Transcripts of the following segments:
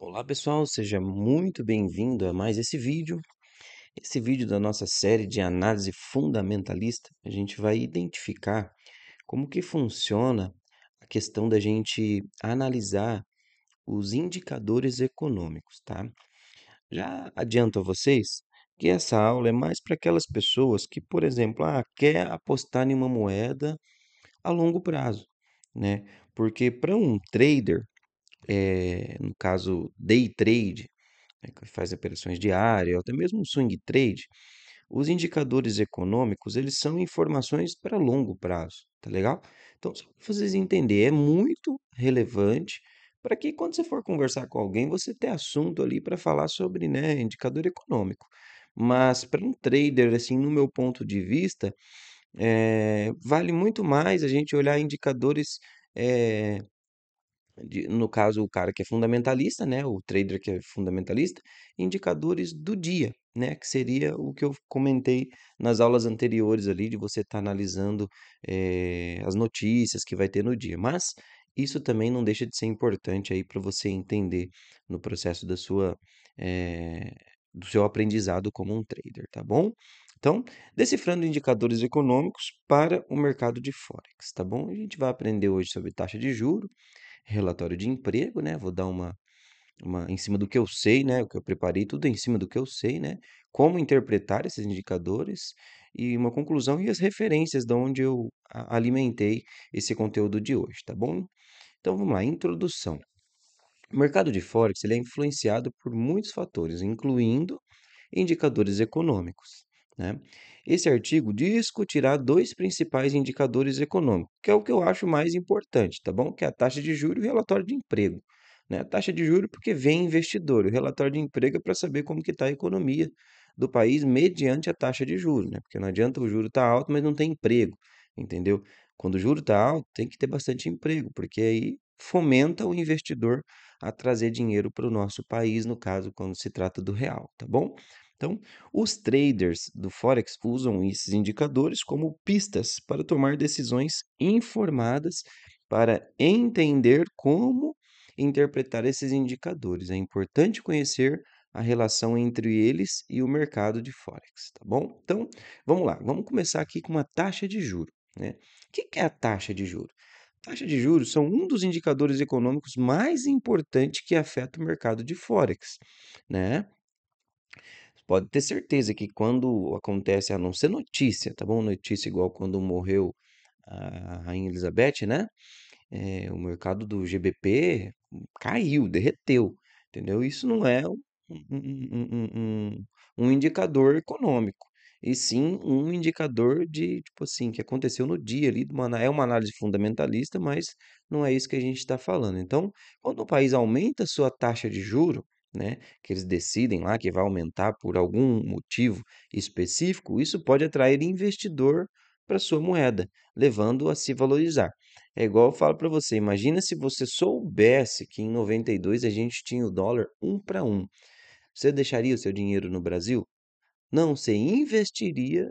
Olá pessoal, seja muito bem-vindo a mais esse vídeo. Esse vídeo da nossa série de análise fundamentalista, a gente vai identificar como que funciona a questão da gente analisar os indicadores econômicos, tá? Já adianto a vocês que essa aula é mais para aquelas pessoas que, por exemplo, ah, quer apostar em uma moeda a longo prazo, né? Porque para um trader é, no caso day trade, né, que faz operações diárias, ou até mesmo swing trade, os indicadores econômicos eles são informações para longo prazo, tá legal? Então, só para vocês entenderem, é muito relevante para que quando você for conversar com alguém, você tenha assunto ali para falar sobre né, indicador econômico. Mas para um trader, assim, no meu ponto de vista, é, vale muito mais a gente olhar indicadores é, de, no caso o cara que é fundamentalista, né, o trader que é fundamentalista, indicadores do dia, né, que seria o que eu comentei nas aulas anteriores ali de você estar tá analisando é, as notícias que vai ter no dia, mas isso também não deixa de ser importante aí para você entender no processo da sua é, do seu aprendizado como um trader, tá bom? Então, decifrando indicadores econômicos para o mercado de forex, tá bom? A gente vai aprender hoje sobre taxa de juro, relatório de emprego, né? Vou dar uma, uma em cima do que eu sei, né? O que eu preparei, tudo em cima do que eu sei, né? Como interpretar esses indicadores e uma conclusão e as referências de onde eu alimentei esse conteúdo de hoje, tá bom? Então vamos lá, introdução. O mercado de forex ele é influenciado por muitos fatores, incluindo indicadores econômicos. Né? Esse artigo discutirá dois principais indicadores econômicos, que é o que eu acho mais importante, tá bom? Que é a taxa de juros e o relatório de emprego. Né? A taxa de juros porque vem investidor, o relatório de emprego é para saber como que está a economia do país mediante a taxa de juros, né? Porque não adianta o juro estar tá alto, mas não tem emprego, entendeu? Quando o juro está alto, tem que ter bastante emprego, porque aí fomenta o investidor a trazer dinheiro para o nosso país, no caso, quando se trata do real, tá bom? Então, os traders do Forex usam esses indicadores como pistas para tomar decisões informadas, para entender como interpretar esses indicadores. É importante conhecer a relação entre eles e o mercado de Forex, tá bom? Então, vamos lá, vamos começar aqui com uma taxa de juro. Né? O que é a taxa de juro? Taxa de juros são um dos indicadores econômicos mais importantes que afeta o mercado de Forex. Né? Pode ter certeza que quando acontece, a não ser notícia, tá bom? Notícia igual quando morreu a Rainha Elizabeth, né? É, o mercado do GBP caiu, derreteu, entendeu? Isso não é um, um, um, um indicador econômico e sim um indicador de, tipo assim, que aconteceu no dia ali. Uma, é uma análise fundamentalista, mas não é isso que a gente está falando. Então, quando o país aumenta sua taxa de juro, né, que eles decidem lá que vai aumentar por algum motivo específico, isso pode atrair investidor para sua moeda, levando a se valorizar. É igual eu falo para você, imagina se você soubesse que em 92 a gente tinha o dólar um para um. Você deixaria o seu dinheiro no Brasil? Não, você investiria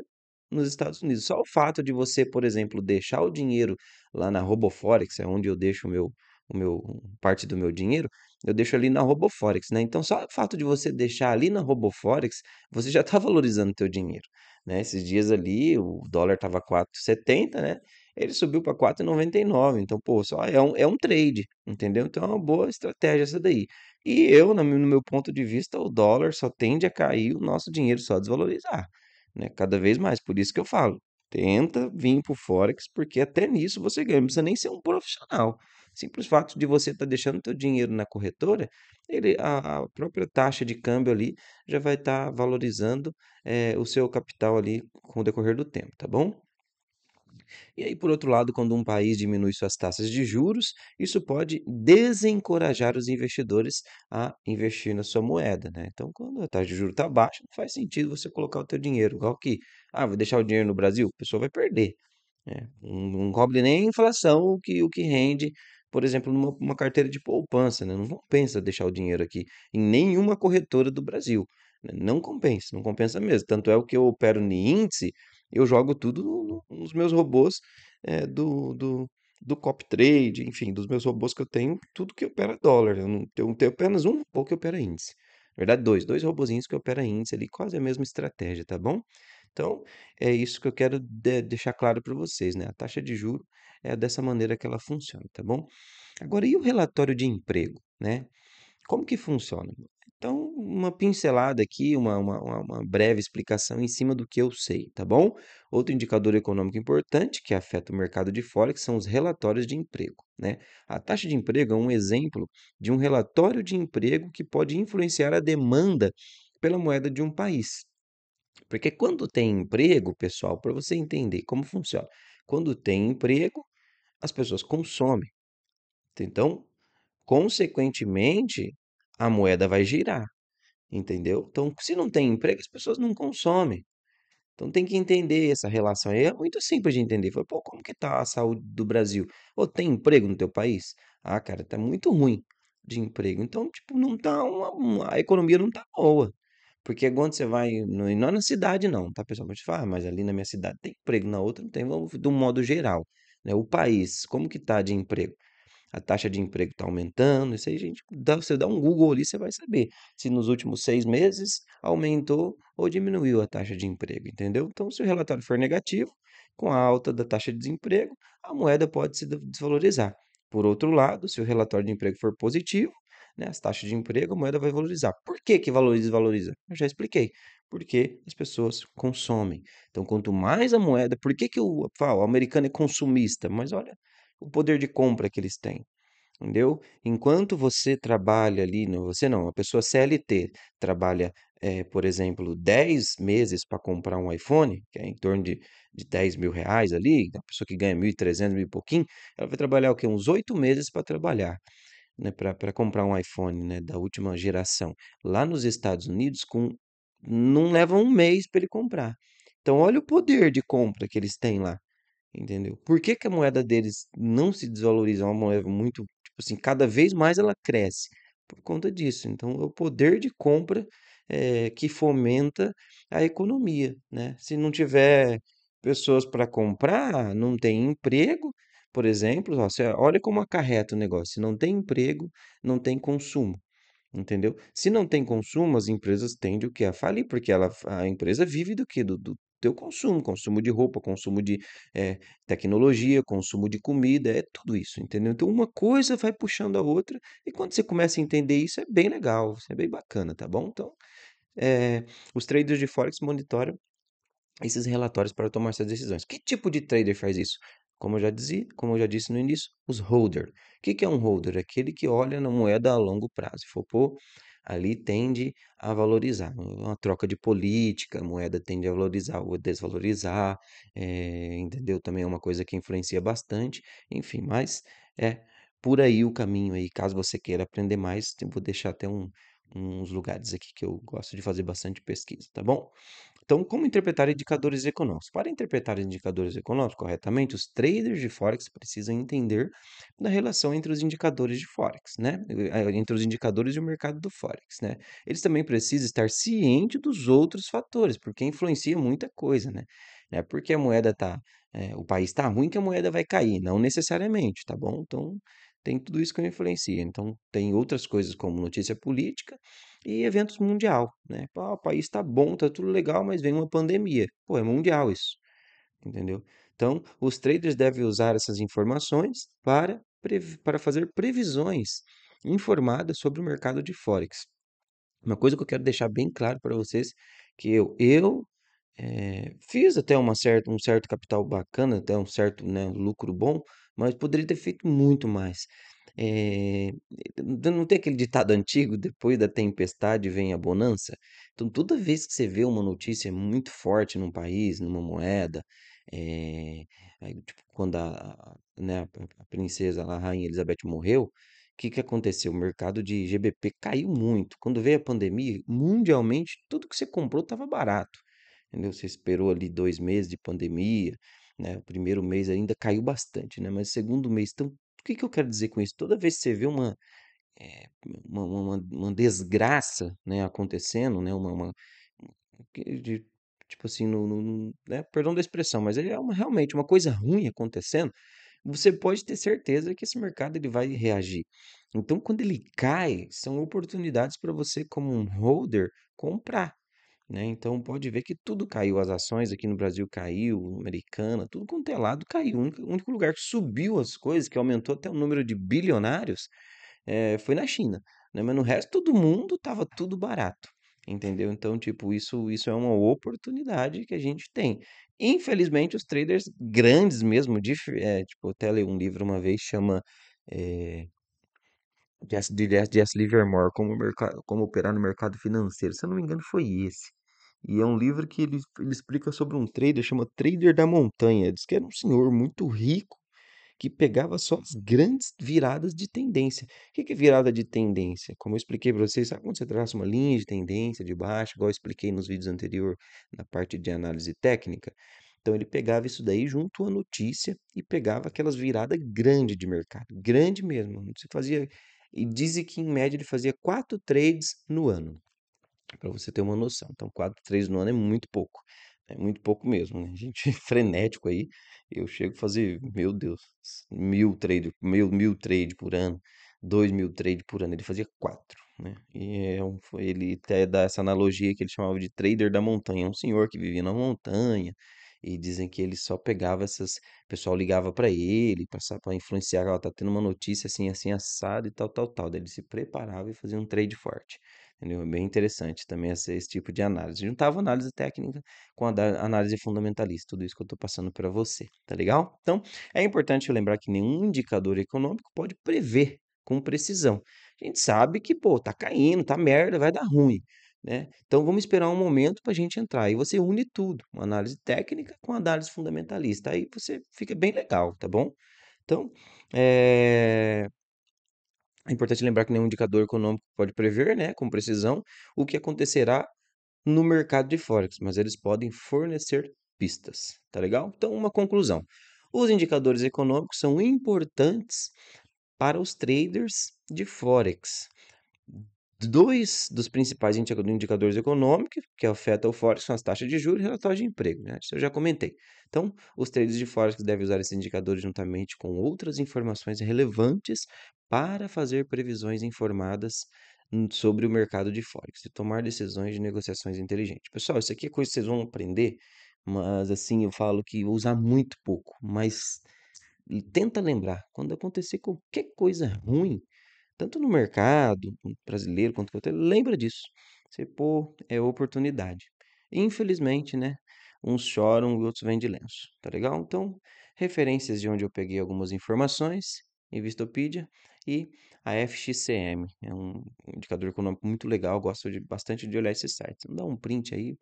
nos Estados Unidos. Só o fato de você, por exemplo, deixar o dinheiro lá na Roboforex, é onde eu deixo o meu, o meu parte do meu dinheiro, eu deixo ali na RoboForex, né? Então, só o fato de você deixar ali na RoboForex, você já está valorizando o teu dinheiro, né? Esses dias ali, o dólar estava 4,70, né? Ele subiu para 4,99. Então, pô, só é um, é um trade, entendeu? Então, é uma boa estratégia essa daí. E eu, no meu ponto de vista, o dólar só tende a cair, o nosso dinheiro só desvalorizar, né? Cada vez mais. Por isso que eu falo, tenta vir pro Forex, porque até nisso você ganha. Não precisa nem ser um profissional. Simples fato de você estar tá deixando teu dinheiro na corretora, ele, a, a, própria taxa de câmbio ali já vai estar tá valorizando é, o seu capital ali com o decorrer do tempo, tá bom? E aí, por outro lado, quando um país diminui suas taxas de juros, isso pode desencorajar os investidores a investir na sua moeda, né? Então, quando a taxa de juros está baixa, não faz sentido você colocar o teu dinheiro. Igual que, ah, vou deixar o dinheiro no Brasil, a pessoa vai perder. Né? Não, não cobre nem a inflação o que, o que rende por exemplo, numa uma carteira de poupança. Né? Não compensa deixar o dinheiro aqui em nenhuma corretora do Brasil. Né? Não compensa, não compensa mesmo. Tanto é o que eu opero em índice, eu jogo tudo no, no, nos meus robôs é, do, do, do Cop Trade, enfim, dos meus robôs que eu tenho, tudo que opera é dólar. Eu não tenho, tenho apenas um robô que opera é índice. Na verdade, dois, dois robozinhos que opera é índice ali, quase a mesma estratégia, tá bom? Então, é isso que eu quero de deixar claro para vocês, né? A taxa de juro é dessa maneira que ela funciona, tá bom? Agora, e o relatório de emprego, né? Como que funciona? Então, uma pincelada aqui, uma, uma, uma, breve explicação em cima do que eu sei, tá bom? Outro indicador econômico importante que afeta o mercado de Forex são os relatórios de emprego. Né? A taxa de emprego é um exemplo de um relatório de emprego que pode influenciar a demanda pela moeda de um país. Porque quando tem emprego, pessoal, para você entender como funciona, quando tem emprego, as pessoas consomem. Então, consequentemente, a moeda vai girar. Entendeu? Então, se não tem emprego, as pessoas não consomem. Então tem que entender essa relação. É muito simples de entender. Foi, pô, como que tá a saúde do Brasil? Ou tem emprego no teu país? Ah, cara, tá muito ruim de emprego. Então, tipo, não tá uma, uma- a economia não tá boa. Porque quando você vai, no, não é na cidade não, tá pessoal? Mas, falar mas ali na minha cidade tem emprego, na outra não tem, vamos do modo geral. Né? O país, como que tá de emprego? A taxa de emprego está aumentando, isso aí, gente, dá, você dá um Google ali, você vai saber se nos últimos seis meses aumentou ou diminuiu a taxa de emprego, entendeu? Então, se o relatório for negativo, com a alta da taxa de desemprego, a moeda pode se desvalorizar. Por outro lado, se o relatório de emprego for positivo, né, as taxas de emprego, a moeda vai valorizar. Por que, que valoriza e valoriza? Eu já expliquei. Porque as pessoas consomem. Então, quanto mais a moeda. Por que, que eu falo, o americano é consumista? Mas olha o poder de compra que eles têm. Entendeu? Enquanto você trabalha ali, não, você não, a pessoa CLT trabalha, é, por exemplo, 10 meses para comprar um iPhone, que é em torno de, de 10 mil reais ali, a pessoa que ganha 1.300, mil e pouquinho, ela vai trabalhar o quê? Uns 8 meses para trabalhar né, para comprar um iPhone né, da última geração lá nos Estados Unidos, com não leva um mês para ele comprar. Então, olha o poder de compra que eles têm lá, entendeu? Por que, que a moeda deles não se desvaloriza? É uma moeda muito, tipo assim, cada vez mais ela cresce por conta disso. Então, é o poder de compra é, que fomenta a economia, né? Se não tiver pessoas para comprar, não tem emprego, por exemplo, você olha como acarreta o negócio. Se não tem emprego, não tem consumo. Entendeu? Se não tem consumo, as empresas tendem o que? A falir, porque ela, a empresa vive do que? Do, do teu consumo, consumo de roupa, consumo de é, tecnologia, consumo de comida, é tudo isso, entendeu? Então uma coisa vai puxando a outra, e quando você começa a entender isso, é bem legal, é bem bacana, tá bom? Então, é, os traders de Forex monitoram esses relatórios para tomar essas decisões. Que tipo de trader faz isso? Como eu já dizia, como eu já disse no início, os holder. O que, que é um holder? É aquele que olha na moeda a longo prazo. Fopô ali tende a valorizar. Uma troca de política, a moeda tende a valorizar ou desvalorizar, é, entendeu? Também é uma coisa que influencia bastante, enfim, mas é por aí o caminho aí. Caso você queira aprender mais, vou deixar até um, uns lugares aqui que eu gosto de fazer bastante pesquisa, tá bom? Então, como interpretar indicadores econômicos? Para interpretar indicadores econômicos corretamente, os traders de Forex precisam entender da relação entre os indicadores de Forex, né? Eh, eh, entre os indicadores e o mercado do Forex, né? Eles também precisam estar cientes dos outros fatores, porque influencia muita coisa, né? é porque a moeda tá, é, o país está ruim que a moeda vai cair, não necessariamente, tá bom? Então, tem tudo isso que eu influencia. Então, tem outras coisas como notícia política e eventos mundial, né? Pô, o país está bom, tá tudo legal, mas vem uma pandemia. Pô, é mundial isso, entendeu? Então, os traders devem usar essas informações para, para fazer previsões informadas sobre o mercado de Forex. Uma coisa que eu quero deixar bem claro para vocês, que eu, eu é, fiz até uma certa, um certo capital bacana, até um certo né, lucro bom, mas poderia ter feito muito mais. É, não tem aquele ditado antigo, depois da tempestade vem a bonança? Então, toda vez que você vê uma notícia muito forte num país, numa moeda, é, aí, tipo, quando a, né, a princesa, a rainha Elizabeth morreu, o que, que aconteceu? O mercado de GBP caiu muito. Quando veio a pandemia, mundialmente, tudo que você comprou estava barato. Entendeu? Você esperou ali dois meses de pandemia, né? O primeiro mês ainda caiu bastante, né? Mas o segundo mês, então, o que, que eu quero dizer com isso? Toda vez que você vê uma, é, uma, uma, uma, desgraça né, acontecendo, né? Uma, uma de, tipo assim, no, no, né? perdão da expressão, mas ele é uma, realmente uma coisa ruim acontecendo, você pode ter certeza que esse mercado ele vai reagir. Então, quando ele cai, são oportunidades para você, como um holder, comprar né? Então pode ver que tudo caiu, as ações aqui no Brasil caiu, americana, tudo quanto é lado caiu. O único, único lugar que subiu as coisas, que aumentou até o número de bilionários, é, foi na China. Né? Mas no resto do mundo estava tudo barato. Entendeu? Então, tipo, isso, isso é uma oportunidade que a gente tem. Infelizmente, os traders grandes mesmo, de, é, tipo, eu até li um livro uma vez, chama é, de Jess Livermore, como, como operar no mercado financeiro. Se eu não me engano, foi esse. E é um livro que ele, ele explica sobre um trader, chama Trader da Montanha. Diz que era um senhor muito rico que pegava só as grandes viradas de tendência. O que é virada de tendência? Como eu expliquei para vocês, sabe quando você traça uma linha de tendência de baixo, igual eu expliquei nos vídeos anteriores, na parte de análise técnica? Então ele pegava isso daí junto à notícia e pegava aquelas viradas grandes de mercado, grande mesmo. Você fazia e dizem que em média ele fazia quatro trades no ano para você ter uma noção. Então, 4, 3 no ano é muito pouco. É muito pouco mesmo, né? A gente é frenético aí. Eu chego a fazer, meu Deus, mil trade, mil, mil trade por ano, dois mil trade por ano. Ele fazia quatro, né? E é um, ele até dá essa analogia que ele chamava de trader da montanha. É um senhor que vivia na montanha, e dizem que ele só pegava essas. pessoal ligava para ele, passava para influenciar, ela tá tendo uma notícia assim, assim, assado e tal, tal, tal. Daí ele se preparava e fazia um trade forte. Entendeu? É bem interessante também esse, esse tipo de análise. Juntava análise técnica com a análise fundamentalista, tudo isso que eu estou passando para você, tá legal? Então, é importante lembrar que nenhum indicador econômico pode prever com precisão. A gente sabe que, pô, tá caindo, tá merda, vai dar ruim. Né? Então vamos esperar um momento para a gente entrar. E você une tudo, uma análise técnica com análise fundamentalista. Aí você fica bem legal, tá bom? Então é... é, importante lembrar que nenhum indicador econômico pode prever, né, com precisão, o que acontecerá no mercado de forex, mas eles podem fornecer pistas, tá legal? Então uma conclusão: os indicadores econômicos são importantes para os traders de forex, dois dos principais indicadores econômicos que afetam o Forex são as taxas de juros e o relatório de emprego. Né? Isso eu já comentei. Então, os traders de Forex devem usar esses indicadores juntamente com outras informações relevantes para fazer previsões informadas sobre o mercado de Forex e tomar decisões de negociações inteligentes. Pessoal, isso aqui é coisa que vocês vão aprender, mas assim, eu falo que usar muito pouco, mas tenta lembrar, quando acontecer qualquer coisa ruim, tanto no mercado brasileiro quanto outro, lembra disso. Você, pô, é oportunidade. Infelizmente, né? Uns choram e outros vendem lenço, tá legal? Então, referências de onde eu peguei algumas informações, em Vistopedia e a FXCM, é um indicador econômico muito legal, gosto de, bastante de olhar esses sites. Então, dá um print aí,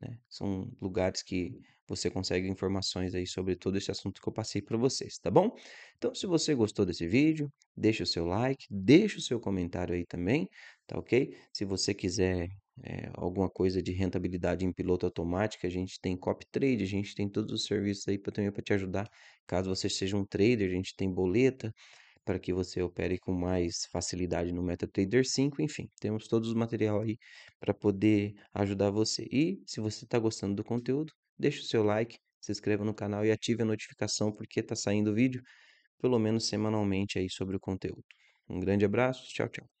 né? São lugares que você consegue informações aí sobre todo esse assunto que eu passei para vocês, tá bom? Então, se você gostou desse vídeo, deixa o seu like, deixa o seu comentário aí também, tá ok? Se você quiser é, alguma coisa de rentabilidade em piloto automático, a gente tem copy trade, a gente tem todos os serviços aí também para te ajudar. Caso você seja um trader, a gente tem boleta para que você opere com mais facilidade no MetaTrader 5, enfim, temos todos os material aí para poder ajudar você. E se você está gostando do conteúdo, deixe o seu like, se inscreva no canal e ative a notificação porque está saindo vídeo, pelo menos semanalmente aí sobre o conteúdo. Um grande abraço, tchau, tchau.